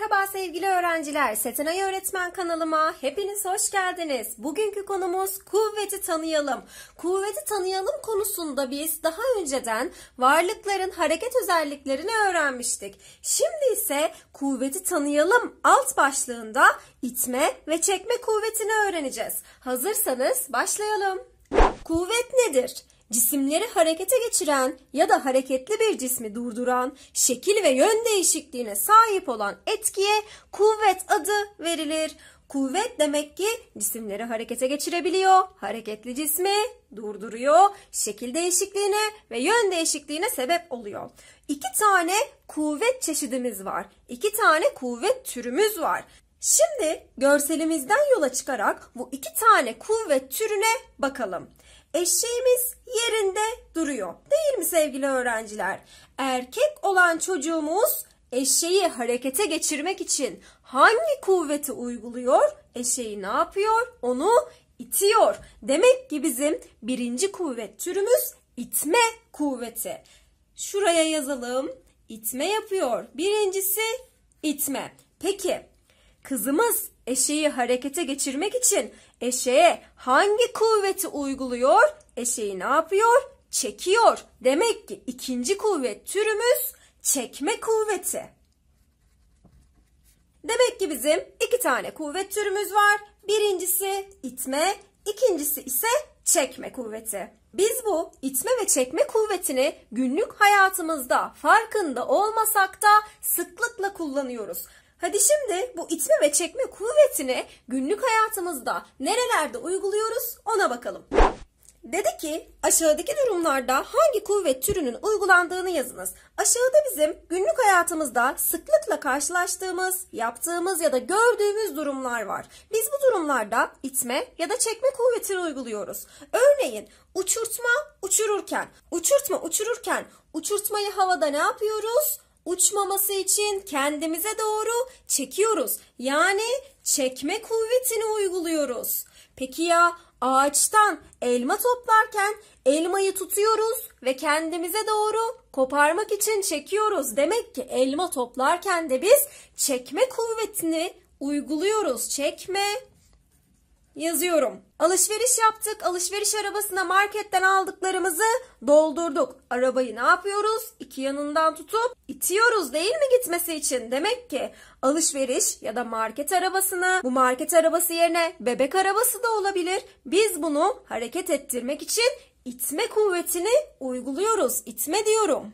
Merhaba sevgili öğrenciler, Setenay Öğretmen kanalıma hepiniz hoş geldiniz. Bugünkü konumuz kuvveti tanıyalım. Kuvveti tanıyalım konusunda biz daha önceden varlıkların hareket özelliklerini öğrenmiştik. Şimdi ise kuvveti tanıyalım alt başlığında itme ve çekme kuvvetini öğreneceğiz. Hazırsanız başlayalım. Kuvvet nedir? cisimleri harekete geçiren ya da hareketli bir cismi durduran, şekil ve yön değişikliğine sahip olan etkiye kuvvet adı verilir. Kuvvet demek ki cisimleri harekete geçirebiliyor, hareketli cismi durduruyor, şekil değişikliğine ve yön değişikliğine sebep oluyor. İki tane kuvvet çeşidimiz var, iki tane kuvvet türümüz var. Şimdi görselimizden yola çıkarak bu iki tane kuvvet türüne bakalım eşeğimiz yerinde duruyor. Değil mi sevgili öğrenciler? Erkek olan çocuğumuz eşeği harekete geçirmek için hangi kuvveti uyguluyor? Eşeği ne yapıyor? Onu itiyor. Demek ki bizim birinci kuvvet türümüz itme kuvveti. Şuraya yazalım. İtme yapıyor. Birincisi itme. Peki Kızımız eşeği harekete geçirmek için eşeğe hangi kuvveti uyguluyor? Eşeği ne yapıyor? Çekiyor. Demek ki ikinci kuvvet türümüz çekme kuvveti. Demek ki bizim iki tane kuvvet türümüz var. Birincisi itme, ikincisi ise çekme kuvveti. Biz bu itme ve çekme kuvvetini günlük hayatımızda farkında olmasak da sıklıkla kullanıyoruz. Hadi şimdi bu itme ve çekme kuvvetini günlük hayatımızda nerelerde uyguluyoruz ona bakalım. Dedi ki aşağıdaki durumlarda hangi kuvvet türünün uygulandığını yazınız. Aşağıda bizim günlük hayatımızda sıklıkla karşılaştığımız, yaptığımız ya da gördüğümüz durumlar var. Biz bu durumlarda itme ya da çekme kuvvetini uyguluyoruz. Örneğin uçurtma uçururken, uçurtma uçururken uçurtmayı havada ne yapıyoruz? uçmaması için kendimize doğru çekiyoruz. Yani çekme kuvvetini uyguluyoruz. Peki ya ağaçtan elma toplarken elmayı tutuyoruz ve kendimize doğru koparmak için çekiyoruz. Demek ki elma toplarken de biz çekme kuvvetini uyguluyoruz. Çekme yazıyorum. Alışveriş yaptık. Alışveriş arabasına marketten aldıklarımızı doldurduk. Arabayı ne yapıyoruz? İki yanından tutup itiyoruz değil mi gitmesi için? Demek ki alışveriş ya da market arabasını bu market arabası yerine bebek arabası da olabilir. Biz bunu hareket ettirmek için itme kuvvetini uyguluyoruz. İtme diyorum.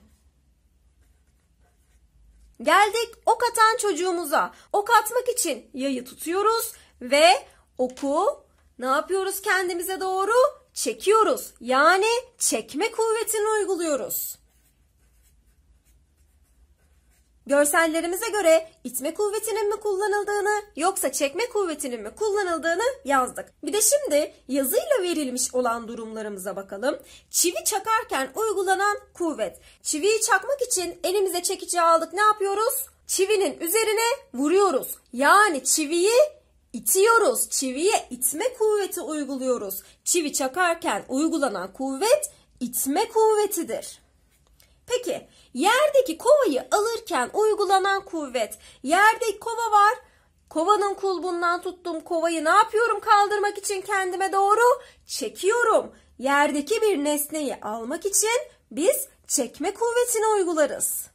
Geldik ok atan çocuğumuza. Ok atmak için yayı tutuyoruz ve Oku ne yapıyoruz kendimize doğru? Çekiyoruz. Yani çekme kuvvetini uyguluyoruz. Görsellerimize göre itme kuvvetinin mi kullanıldığını yoksa çekme kuvvetinin mi kullanıldığını yazdık. Bir de şimdi yazıyla verilmiş olan durumlarımıza bakalım. Çivi çakarken uygulanan kuvvet. Çiviyi çakmak için elimize çekici aldık ne yapıyoruz? Çivinin üzerine vuruyoruz. Yani çiviyi itiyoruz. Çiviye itme kuvveti uyguluyoruz. Çivi çakarken uygulanan kuvvet itme kuvvetidir. Peki yerdeki kovayı alırken uygulanan kuvvet. Yerde kova var. Kovanın kulbundan tuttuğum kovayı ne yapıyorum kaldırmak için kendime doğru? Çekiyorum. Yerdeki bir nesneyi almak için biz çekme kuvvetini uygularız.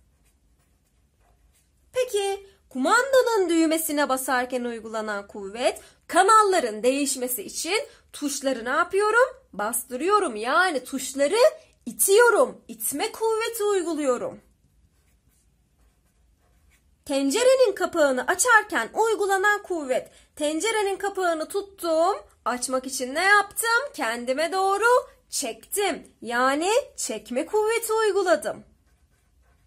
Peki Kumandanın düğmesine basarken uygulanan kuvvet kanalların değişmesi için tuşları ne yapıyorum? Bastırıyorum yani tuşları itiyorum. İtme kuvveti uyguluyorum. Tencerenin kapağını açarken uygulanan kuvvet. Tencerenin kapağını tuttum. Açmak için ne yaptım? Kendime doğru çektim. Yani çekme kuvveti uyguladım.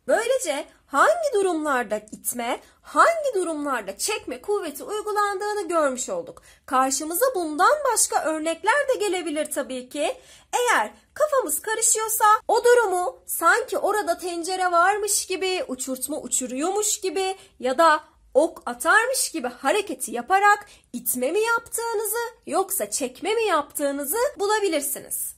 Böylece hangi durumlarda itme, hangi durumlarda çekme kuvveti uygulandığını görmüş olduk. Karşımıza bundan başka örnekler de gelebilir tabii ki. Eğer kafamız karışıyorsa o durumu sanki orada tencere varmış gibi, uçurtma uçuruyormuş gibi ya da ok atarmış gibi hareketi yaparak itme mi yaptığınızı yoksa çekme mi yaptığınızı bulabilirsiniz.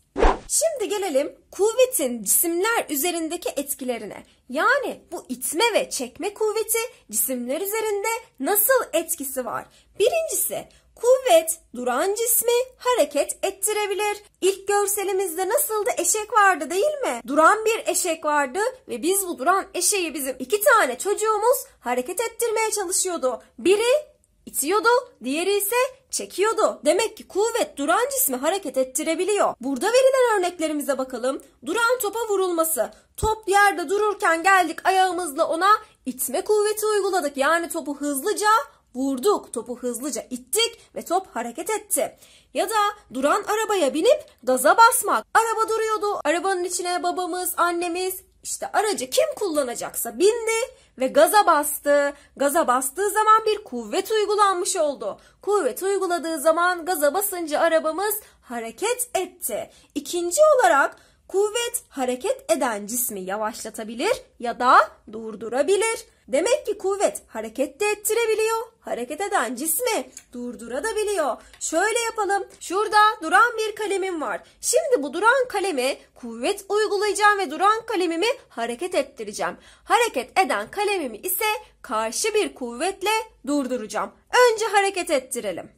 Şimdi gelelim kuvvetin cisimler üzerindeki etkilerine. Yani bu itme ve çekme kuvveti cisimler üzerinde nasıl etkisi var? Birincisi Kuvvet duran cismi hareket ettirebilir. İlk görselimizde nasıldı? eşek vardı değil mi? Duran bir eşek vardı ve biz bu duran eşeği bizim iki tane çocuğumuz hareket ettirmeye çalışıyordu. Biri itiyordu, diğeri ise çekiyordu. Demek ki kuvvet duran cismi hareket ettirebiliyor. Burada verilen örneklerimize bakalım. Duran topa vurulması. Top yerde dururken geldik ayağımızla ona itme kuvveti uyguladık. Yani topu hızlıca vurduk, topu hızlıca ittik ve top hareket etti. Ya da duran arabaya binip gaza basmak. Araba duruyordu. Arabanın içine babamız, annemiz, işte aracı kim kullanacaksa bindi ve gaza bastı. Gaza bastığı zaman bir kuvvet uygulanmış oldu. Kuvvet uyguladığı zaman gaza basınca arabamız hareket etti. İkinci olarak Kuvvet hareket eden cismi yavaşlatabilir ya da durdurabilir. Demek ki kuvvet hareket de ettirebiliyor. Hareket eden cismi durdurabiliyor. Şöyle yapalım. Şurada duran bir kalemim var. Şimdi bu duran kalemi kuvvet uygulayacağım ve duran kalemimi hareket ettireceğim. Hareket eden kalemimi ise karşı bir kuvvetle durduracağım. Önce hareket ettirelim.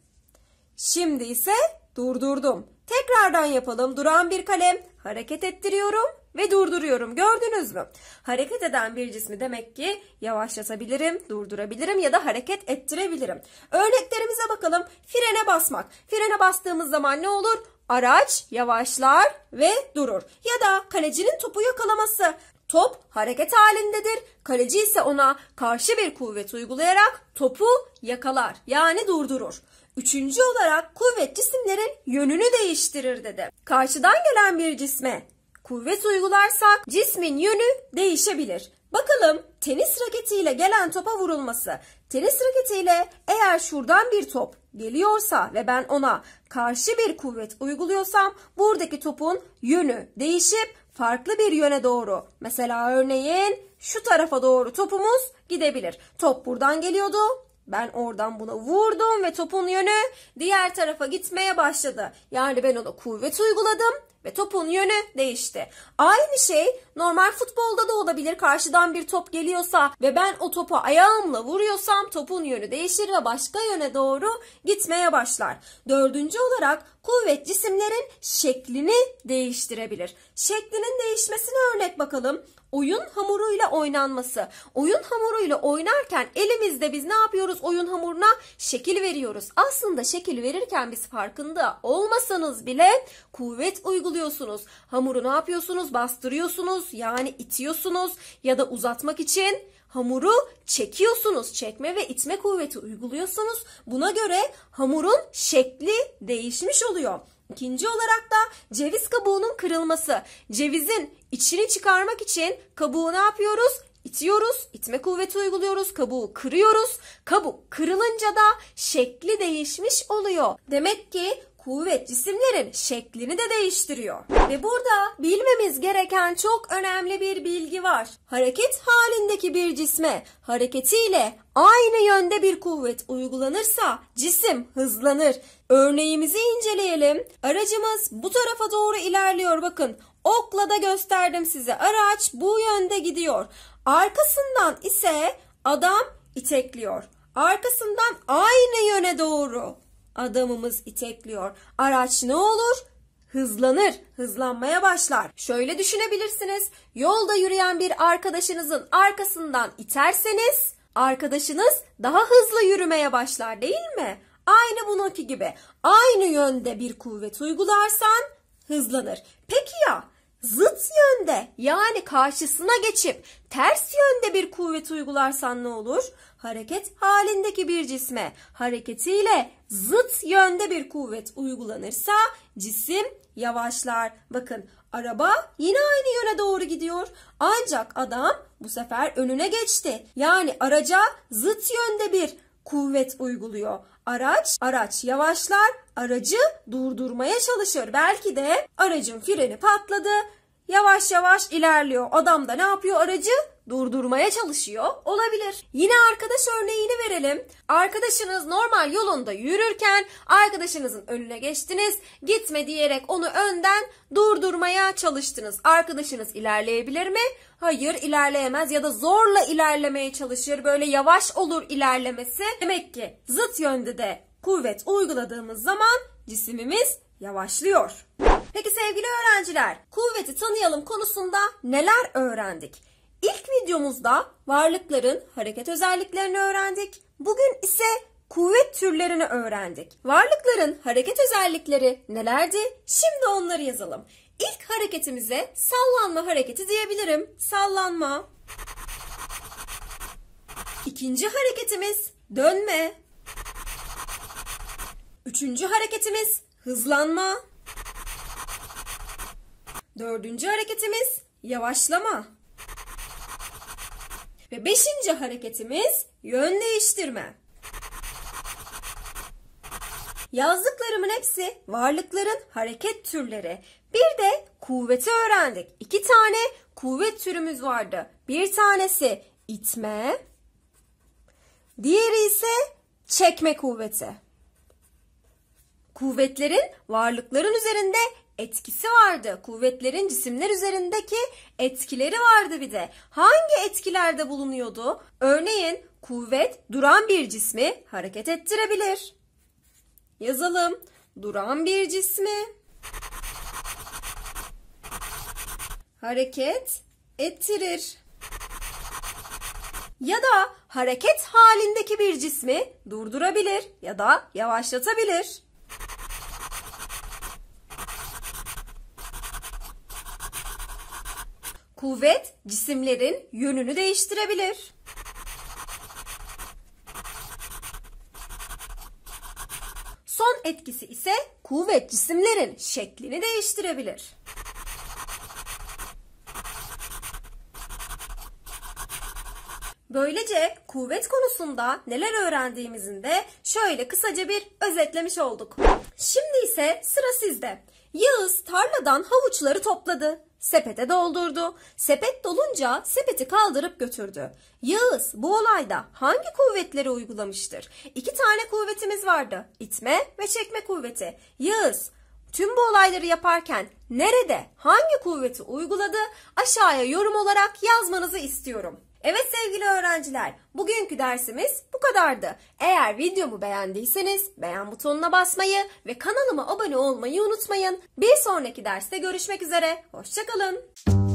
Şimdi ise Durdurdum. Tekrardan yapalım. Duran bir kalem. Hareket ettiriyorum ve durduruyorum. Gördünüz mü? Hareket eden bir cismi demek ki yavaşlatabilirim, durdurabilirim ya da hareket ettirebilirim. Örneklerimize bakalım. Frene basmak. Frene bastığımız zaman ne olur? Araç yavaşlar ve durur. Ya da kalecinin topu yakalaması. Top hareket halindedir. Kaleci ise ona karşı bir kuvvet uygulayarak topu yakalar yani durdurur. Üçüncü olarak kuvvet cisimlerin yönünü değiştirir dedi. Karşıdan gelen bir cisme kuvvet uygularsak cismin yönü değişebilir. Bakalım tenis raketiyle gelen topa vurulması. Tenis raketiyle eğer şuradan bir top geliyorsa ve ben ona karşı bir kuvvet uyguluyorsam buradaki topun yönü değişip farklı bir yöne doğru mesela örneğin şu tarafa doğru topumuz gidebilir. Top buradan geliyordu. Ben oradan buna vurdum ve topun yönü diğer tarafa gitmeye başladı. Yani ben ona kuvvet uyguladım ve topun yönü değişti. Aynı şey normal futbolda da olabilir. Karşıdan bir top geliyorsa ve ben o topa ayağımla vuruyorsam topun yönü değişir ve başka yöne doğru gitmeye başlar. Dördüncü olarak Kuvvet cisimlerin şeklini değiştirebilir. Şeklinin değişmesini örnek bakalım. Oyun hamuruyla oynanması. Oyun hamuruyla oynarken elimizde biz ne yapıyoruz oyun hamuruna? Şekil veriyoruz. Aslında şekil verirken biz farkında olmasanız bile kuvvet uyguluyorsunuz. Hamuru ne yapıyorsunuz? Bastırıyorsunuz yani itiyorsunuz ya da uzatmak için hamuru çekiyorsunuz. Çekme ve itme kuvveti uyguluyorsunuz. Buna göre hamurun şekli değişmiş oluyor. İkinci olarak da ceviz kabuğunun kırılması. Cevizin içini çıkarmak için kabuğu ne yapıyoruz? İtiyoruz, itme kuvveti uyguluyoruz, kabuğu kırıyoruz. Kabuk kırılınca da şekli değişmiş oluyor. Demek ki kuvvet cisimlerin şeklini de değiştiriyor. Ve burada bilmemiz gereken çok önemli bir bilgi var. Hareket halindeki bir cisme hareketiyle aynı yönde bir kuvvet uygulanırsa cisim hızlanır. Örneğimizi inceleyelim. Aracımız bu tarafa doğru ilerliyor bakın. Okla da gösterdim size. Araç bu yönde gidiyor. Arkasından ise adam itekliyor. Arkasından aynı yöne doğru Adamımız itekliyor. Araç ne olur? hızlanır, hızlanmaya başlar. Şöyle düşünebilirsiniz. Yolda yürüyen bir arkadaşınızın arkasından iterseniz arkadaşınız daha hızlı yürümeye başlar değil mi? Aynı bununki gibi. Aynı yönde bir kuvvet uygularsan hızlanır. Peki ya yani karşısına geçip ters yönde bir kuvvet uygularsan ne olur? Hareket halindeki bir cisme hareketiyle zıt yönde bir kuvvet uygulanırsa cisim yavaşlar. Bakın araba yine aynı yöne doğru gidiyor. Ancak adam bu sefer önüne geçti. Yani araca zıt yönde bir kuvvet uyguluyor. Araç, araç yavaşlar, aracı durdurmaya çalışır. Belki de aracın freni patladı yavaş yavaş ilerliyor. Adam da ne yapıyor aracı? Durdurmaya çalışıyor olabilir. Yine arkadaş örneğini verelim. Arkadaşınız normal yolunda yürürken arkadaşınızın önüne geçtiniz. Gitme diyerek onu önden durdurmaya çalıştınız. Arkadaşınız ilerleyebilir mi? Hayır ilerleyemez ya da zorla ilerlemeye çalışır. Böyle yavaş olur ilerlemesi. Demek ki zıt yönde de kuvvet uyguladığımız zaman cisimimiz yavaşlıyor. Peki sevgili öğrenciler, kuvveti tanıyalım konusunda neler öğrendik? İlk videomuzda varlıkların hareket özelliklerini öğrendik. Bugün ise kuvvet türlerini öğrendik. Varlıkların hareket özellikleri nelerdi? Şimdi onları yazalım. İlk hareketimize sallanma hareketi diyebilirim. Sallanma. İkinci hareketimiz dönme. Üçüncü hareketimiz hızlanma. Dördüncü hareketimiz yavaşlama. Ve beşinci hareketimiz yön değiştirme. Yazdıklarımın hepsi varlıkların hareket türleri. Bir de kuvveti öğrendik. İki tane kuvvet türümüz vardı. Bir tanesi itme, diğeri ise çekme kuvveti. Kuvvetlerin varlıkların üzerinde etkisi vardı. Kuvvetlerin cisimler üzerindeki etkileri vardı bir de. Hangi etkilerde bulunuyordu? Örneğin kuvvet duran bir cismi hareket ettirebilir. Yazalım. Duran bir cismi hareket ettirir. Ya da hareket halindeki bir cismi durdurabilir ya da yavaşlatabilir. Kuvvet cisimlerin yönünü değiştirebilir. Son etkisi ise kuvvet cisimlerin şeklini değiştirebilir. Böylece kuvvet konusunda neler öğrendiğimizin de şöyle kısaca bir özetlemiş olduk. Şimdi ise sıra sizde. Yağız tarladan havuçları topladı sepete doldurdu. Sepet dolunca sepeti kaldırıp götürdü. Yağız bu olayda hangi kuvvetleri uygulamıştır? İki tane kuvvetimiz vardı. İtme ve çekme kuvveti. Yağız tüm bu olayları yaparken nerede hangi kuvveti uyguladı aşağıya yorum olarak yazmanızı istiyorum. Evet sevgili öğrenciler, bugünkü dersimiz bu kadardı. Eğer videomu beğendiyseniz beğen butonuna basmayı ve kanalıma abone olmayı unutmayın. Bir sonraki derste görüşmek üzere, hoşçakalın.